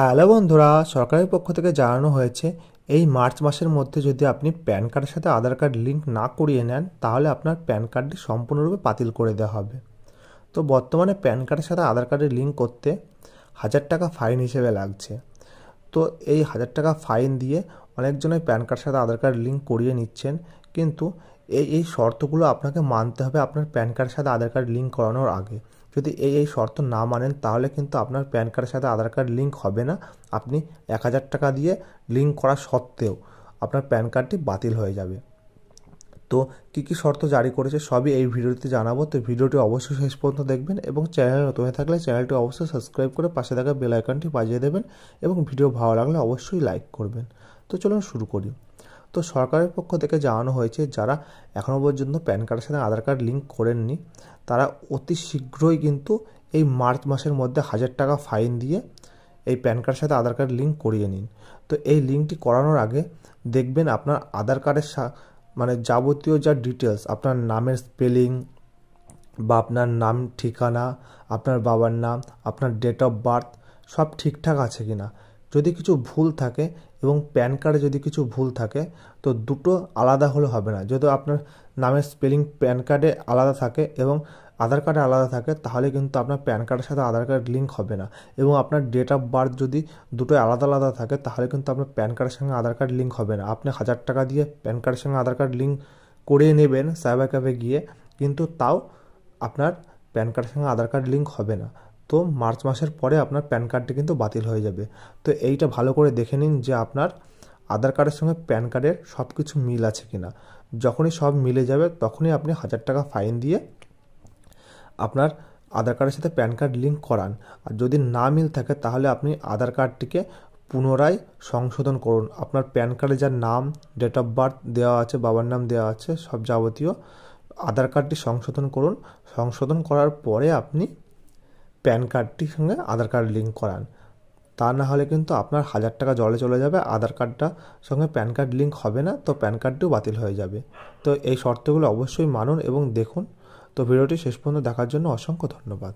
হ্যাঁ, হ্যালো বন্ধুরা সরকারের পক্ষ থেকে জানানো হয়েছে এই মার্চ মাসের মধ্যে যদি আপনি প্যান কার্ডের সাথে আধার কার্ড লিঙ্ক না করিয়ে নেন তাহলে আপনার প্যান কার্ডটি সম্পূর্ণরূপে বাতিল করে দেওয়া হবে তো বর্তমানে প্যান কার্ডের সাথে আধার কার্ডের লিঙ্ক করতে হাজার টাকা ফাইন হিসেবে লাগছে তো এই হাজার টাকা ফাইন দিয়ে অনেকজনই প্যান কার্ডের সাথে আধার কার্ড লিঙ্ক করিয়ে নিচ্ছেন কিন্তু এই এই শর্তগুলো আপনাকে মানতে হবে আপনার প্যান কার্ডের সাথে আধার কার্ড লিঙ্ক করানোর আগে যদি এই এই শর্ত না মানেন তাহলে কিন্তু আপনার প্যান কার্ডের সাথে আধার কার্ড লিঙ্ক হবে না আপনি এক হাজার টাকা দিয়ে লিঙ্ক করা সত্ত্বেও আপনার প্যান কার্ডটি বাতিল হয়ে যাবে তো কী কী শর্ত জারি করেছে সবই এই ভিডিওতে জানাবো তো ভিডিওটি অবশ্যই শেষ পর্যন্ত দেখবেন এবং চ্যানেল নতুন হয়ে থাকলে চ্যানেলটি অবশ্যই সাবস্ক্রাইব করে পাশে থাকা বেল আইকনটি বাজিয়ে দেবেন এবং ভিডিও ভালো লাগলে অবশ্যই লাইক করবেন তো চলুন শুরু করি তো সরকারের পক্ষ থেকে জানানো হয়েছে যারা এখনও পর্যন্ত প্যান কার্ডের সাথে আধার কার্ড লিঙ্ক করেননি তারা অতি শীঘ্রই কিন্তু এই মার্চ মাসের মধ্যে হাজার টাকা ফাইন দিয়ে এই প্যান কার্ডের সাথে আধার কার্ড লিঙ্ক করিয়ে নিন তো এই লিঙ্কটি করানোর আগে দেখবেন আপনার আধার কার্ডের মানে যাবতীয় যা ডিটেলস আপনার নামের স্পেলিং বা আপনার নাম ঠিকানা আপনার বাবার নাম আপনার ডেট অফ বার্থ সব ঠিকঠাক আছে কি না যদি কিছু ভুল থাকে এবং প্যান কার্ডে যদি কিছু ভুল থাকে তো দুটো আলাদা হলে হবে না যদি আপনার নামের স্পেলিং প্যান কার্ডে আলাদা থাকে এবং আধার কার্ডে আলাদা থাকে তাহলে কিন্তু আপনার প্যান কার্ডের সাথে আধার কার্ড লিঙ্ক হবে না এবং আপনার ডেট অফ বার্থ যদি দুটো আলাদা আলাদা থাকে তাহলে কিন্তু আপনার প্যান কার্ডের সঙ্গে আধার কার্ড লিঙ্ক হবে না আপনি হাজার টাকা দিয়ে প্যান কার্ডের সঙ্গে আধার কার্ড লিঙ্ক করে নেবেন সাইবার ক্যাফে গিয়ে কিন্তু তাও আপনার প্যান কার্ডের সঙ্গে আধার কার্ড লিঙ্ক হবে না তো মার্চ মাসের পরে আপনার প্যান কার্ডটি কিন্তু বাতিল হয়ে যাবে তো এইটা ভালো করে দেখে নিন যে আপনার আধার কার্ডের সঙ্গে প্যান কার্ডের সব কিছু মিল আছে কিনা যখনই সব মিলে যাবে তখনই আপনি হাজার টাকা ফাইন দিয়ে আপনার আধার কার্ডের সাথে প্যান কার্ড লিঙ্ক করান আর যদি না মিল থাকে তাহলে আপনি আধার কার্ডটিকে পুনরায় সংশোধন করুন আপনার প্যান কার্ডে যার নাম ডেট অফ বার্থ দেওয়া আছে বাবার নাম দেওয়া আছে সব যাবতীয় আধার কার্ডটি সংশোধন করুন সংশোধন করার পরে আপনি প্যান কার্ডটির সঙ্গে আধার কার্ড লিঙ্ক করান তা না হলে কিন্তু আপনার হাজার টাকা জলে চলে যাবে আধার কার্ডটা সঙ্গে প্যান কার্ড লিঙ্ক হবে না তো প্যান কার্ডটিও বাতিল হয়ে যাবে তো এই শর্তগুলো অবশ্যই মানুন এবং দেখুন তো ভিডিওটি শেষ পর্যন্ত দেখার জন্য অসংখ্য ধন্যবাদ